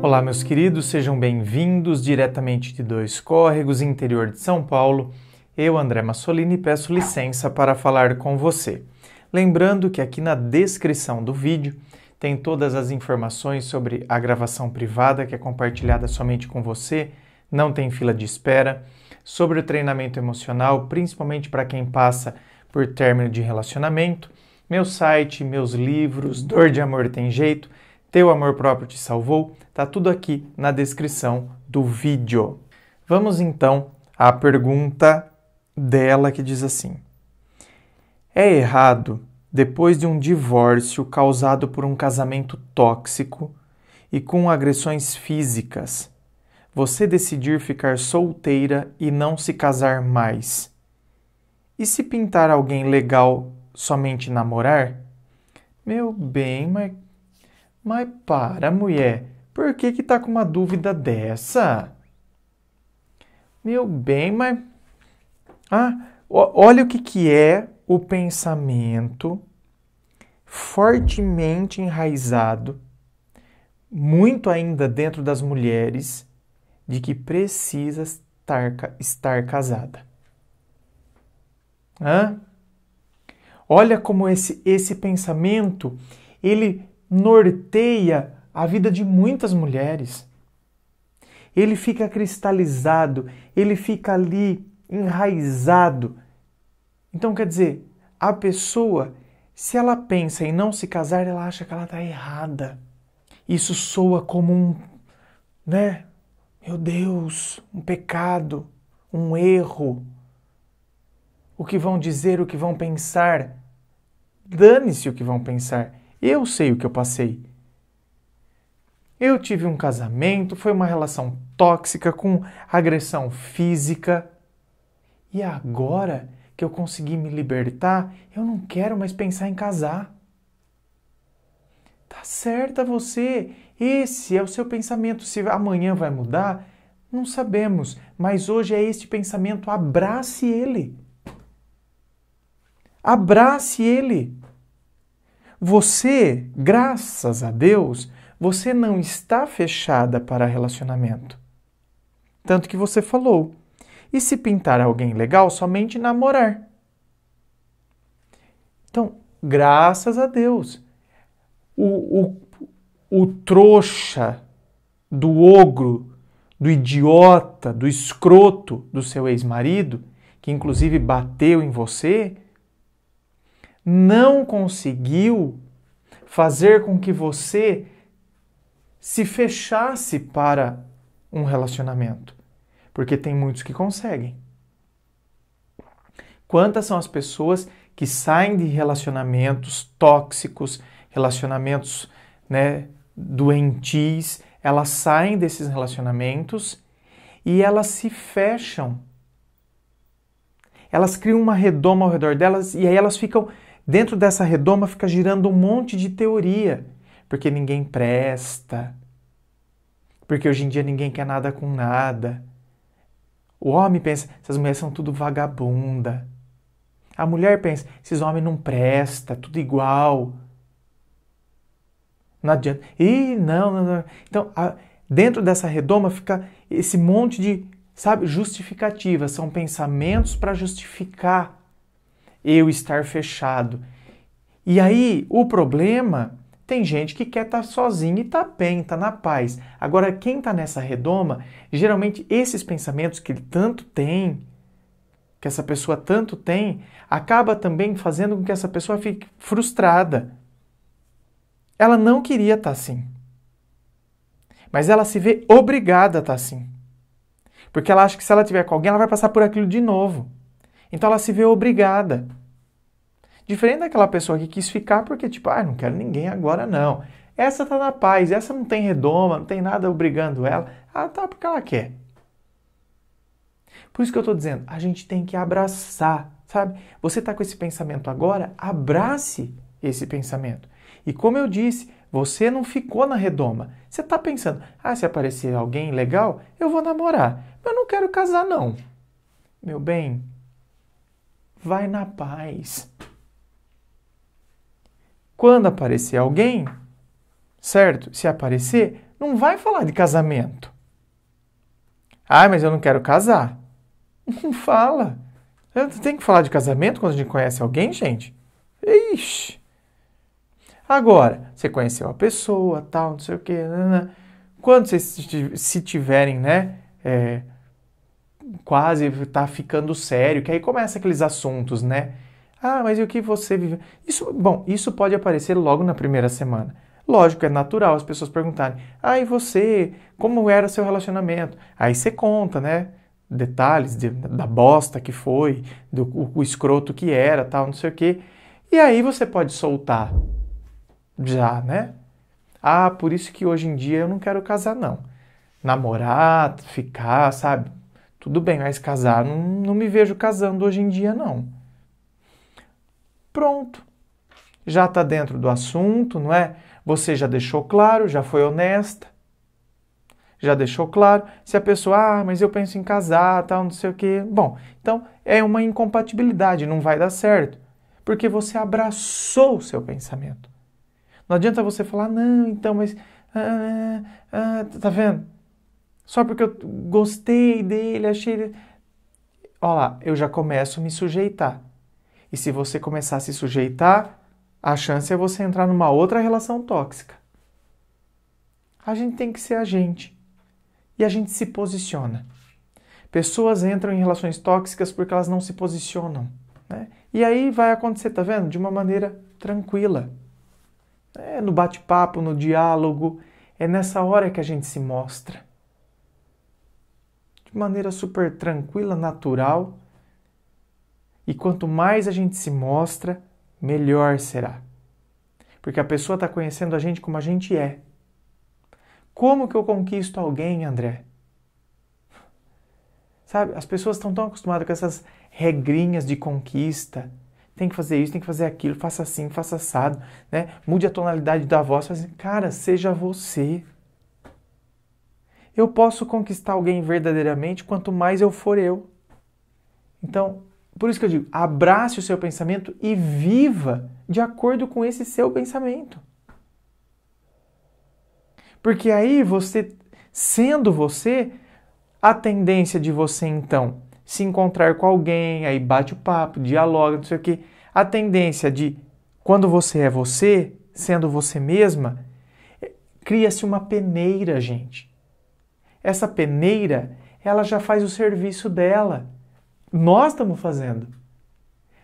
Olá, meus queridos, sejam bem-vindos diretamente de Dois Córregos, interior de São Paulo. Eu, André Massolini, peço licença para falar com você. Lembrando que aqui na descrição do vídeo tem todas as informações sobre a gravação privada que é compartilhada somente com você, não tem fila de espera, sobre o treinamento emocional, principalmente para quem passa por término de relacionamento, meu site, meus livros, Dor de Amor Tem Jeito teu amor próprio te salvou? Tá tudo aqui na descrição do vídeo. Vamos então à pergunta dela que diz assim: É errado depois de um divórcio causado por um casamento tóxico e com agressões físicas, você decidir ficar solteira e não se casar mais? E se pintar alguém legal somente namorar? Meu bem, mas mas para, mulher, por que que tá com uma dúvida dessa? Meu bem, mas... Ah, olha o que que é o pensamento fortemente enraizado, muito ainda dentro das mulheres, de que precisa estar, estar casada. Hã? Olha como esse, esse pensamento ele norteia a vida de muitas mulheres. Ele fica cristalizado, ele fica ali enraizado. Então, quer dizer, a pessoa, se ela pensa em não se casar, ela acha que ela está errada. Isso soa como um, né? Meu Deus, um pecado, um erro. O que vão dizer, o que vão pensar. Dane-se o que vão pensar. Eu sei o que eu passei. Eu tive um casamento, foi uma relação tóxica, com agressão física. E agora que eu consegui me libertar, eu não quero mais pensar em casar. Tá certa você, esse é o seu pensamento. Se amanhã vai mudar, não sabemos, mas hoje é este pensamento. Abrace ele. Abrace ele. Você, graças a Deus, você não está fechada para relacionamento. Tanto que você falou. E se pintar alguém legal, somente namorar. Então, graças a Deus, o, o, o trouxa do ogro, do idiota, do escroto do seu ex-marido, que inclusive bateu em você, não conseguiu fazer com que você se fechasse para um relacionamento. Porque tem muitos que conseguem. Quantas são as pessoas que saem de relacionamentos tóxicos, relacionamentos né, doentis, elas saem desses relacionamentos e elas se fecham. Elas criam uma redoma ao redor delas e aí elas ficam Dentro dessa redoma fica girando um monte de teoria, porque ninguém presta, porque hoje em dia ninguém quer nada com nada. O homem pensa, essas mulheres são tudo vagabunda. A mulher pensa, esses homens não presta, tudo igual. Não adianta. Ih, não, não, não. Então, a, dentro dessa redoma fica esse monte de, sabe, justificativas. São pensamentos para justificar eu estar fechado. E aí, o problema, tem gente que quer estar tá sozinho e tá bem, tá na paz. Agora, quem tá nessa redoma, geralmente esses pensamentos que ele tanto tem, que essa pessoa tanto tem, acaba também fazendo com que essa pessoa fique frustrada. Ela não queria estar tá assim. Mas ela se vê obrigada a estar tá assim. Porque ela acha que se ela tiver com alguém, ela vai passar por aquilo de novo. Então ela se vê obrigada. Diferente daquela pessoa que quis ficar porque, tipo, ah, não quero ninguém agora não. Essa tá na paz, essa não tem redoma, não tem nada obrigando ela. Ah, tá porque ela quer. Por isso que eu tô dizendo, a gente tem que abraçar, sabe? Você tá com esse pensamento agora, abrace esse pensamento. E como eu disse, você não ficou na redoma. Você tá pensando, ah, se aparecer alguém legal, eu vou namorar. Mas eu não quero casar, não. Meu bem, vai na paz. Quando aparecer alguém, certo? Se aparecer, não vai falar de casamento. Ah, mas eu não quero casar. Não fala. Tem que falar de casamento quando a gente conhece alguém, gente? Ixi. Agora, você conheceu a pessoa, tal, não sei o quê. Quando vocês se tiverem, né? É, quase tá ficando sério, que aí começa aqueles assuntos, né? Ah, mas e o que você vive? Isso, bom, isso pode aparecer logo na primeira semana. Lógico, é natural as pessoas perguntarem: "Ah, e você? Como era seu relacionamento?". Aí você conta, né? Detalhes de, da bosta que foi, do o, o escroto que era, tal, não sei o quê. E aí você pode soltar já, né? Ah, por isso que hoje em dia eu não quero casar não. Namorar, ficar, sabe? Tudo bem, mas casar não, não me vejo casando hoje em dia, não. Pronto. Já está dentro do assunto, não é? Você já deixou claro, já foi honesta. Já deixou claro. Se a pessoa, ah, mas eu penso em casar, tal, não sei o quê. Bom, então é uma incompatibilidade, não vai dar certo. Porque você abraçou o seu pensamento. Não adianta você falar, não, então, mas. Ah, ah, ah tá vendo? só porque eu gostei dele, achei ele. Olha lá, eu já começo a me sujeitar. E se você começar a se sujeitar, a chance é você entrar numa outra relação tóxica. A gente tem que ser a gente. E a gente se posiciona. Pessoas entram em relações tóxicas porque elas não se posicionam. Né? E aí vai acontecer, tá vendo? De uma maneira tranquila. É no bate-papo, no diálogo. É nessa hora que a gente se mostra de maneira super tranquila, natural. E quanto mais a gente se mostra, melhor será. Porque a pessoa está conhecendo a gente como a gente é. Como que eu conquisto alguém, André? Sabe, as pessoas estão tão acostumadas com essas regrinhas de conquista. Tem que fazer isso, tem que fazer aquilo, faça assim, faça assado, né? Mude a tonalidade da voz, faz assim, cara, seja você. Eu posso conquistar alguém verdadeiramente quanto mais eu for eu. Então, por isso que eu digo, abrace o seu pensamento e viva de acordo com esse seu pensamento. Porque aí você, sendo você, a tendência de você então se encontrar com alguém, aí bate o papo, dialoga, não sei o quê. A tendência de quando você é você, sendo você mesma, cria-se uma peneira, gente essa peneira, ela já faz o serviço dela. Nós estamos fazendo.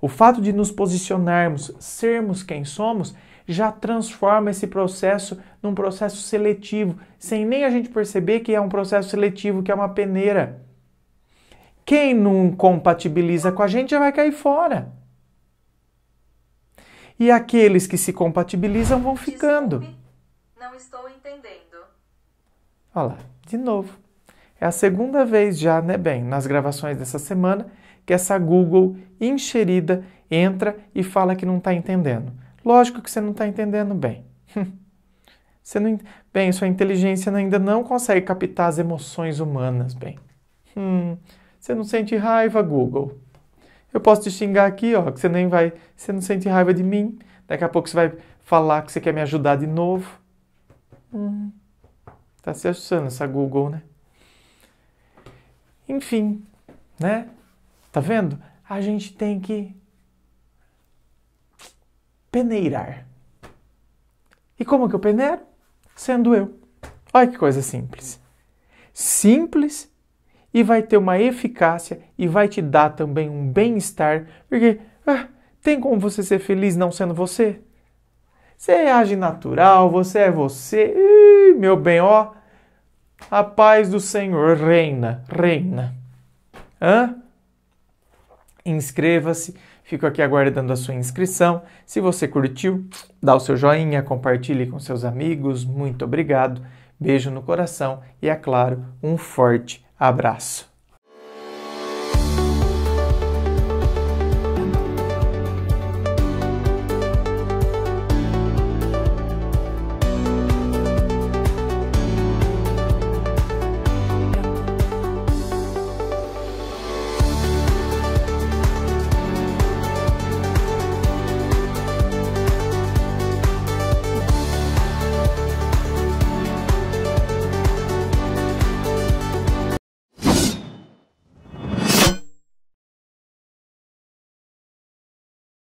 O fato de nos posicionarmos, sermos quem somos, já transforma esse processo num processo seletivo, sem nem a gente perceber que é um processo seletivo, que é uma peneira. Quem não compatibiliza com a gente já vai cair fora. E aqueles que se compatibilizam vão ficando. Desculpe, não estou entendendo. Olha lá, de novo. É a segunda vez já, né, bem, nas gravações dessa semana, que essa Google encherida entra e fala que não está entendendo. Lógico que você não está entendendo bem. Você não, bem, sua inteligência ainda não consegue captar as emoções humanas, bem. Hum, você não sente raiva, Google. Eu posso te xingar aqui, ó, que você nem vai, você não sente raiva de mim. Daqui a pouco você vai falar que você quer me ajudar de novo. Hum. Tá se essa Google, né? Enfim, né? Tá vendo? A gente tem que peneirar. E como que eu peneiro? Sendo eu. Olha que coisa simples. Simples e vai ter uma eficácia e vai te dar também um bem-estar, porque ah, tem como você ser feliz não sendo você? Você age natural, você é você. Ih, meu bem, ó. A paz do Senhor reina, reina. Hã? Inscreva-se. Fico aqui aguardando a sua inscrição. Se você curtiu, dá o seu joinha, compartilhe com seus amigos. Muito obrigado. Beijo no coração e, é claro, um forte abraço.